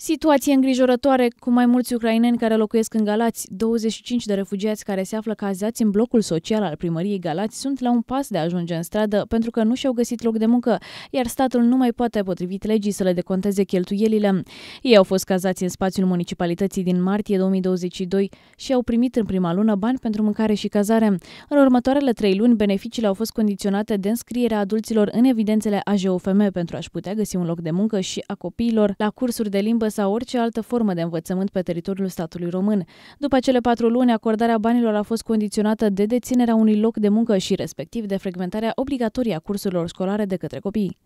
Situație îngrijorătoare cu mai mulți ucraineni care locuiesc în Galați. 25 de refugiați care se află cazați în blocul social al primăriei Galați sunt la un pas de a ajunge în stradă pentru că nu și-au găsit loc de muncă, iar statul nu mai poate potrivit legii să le deconteze cheltuielile. Ei au fost cazați în spațiul municipalității din martie 2022 și au primit în prima lună bani pentru mâncare și cazare. În următoarele trei luni, beneficiile au fost condiționate de înscrierea adulților în evidențele AJOFM pentru a-și putea găsi un loc de muncă și a copiilor la cursuri de limbă sau orice altă formă de învățământ pe teritoriul statului român. După cele patru luni, acordarea banilor a fost condiționată de deținerea unui loc de muncă și respectiv de frecventarea obligatorie a cursurilor școlare de către copii.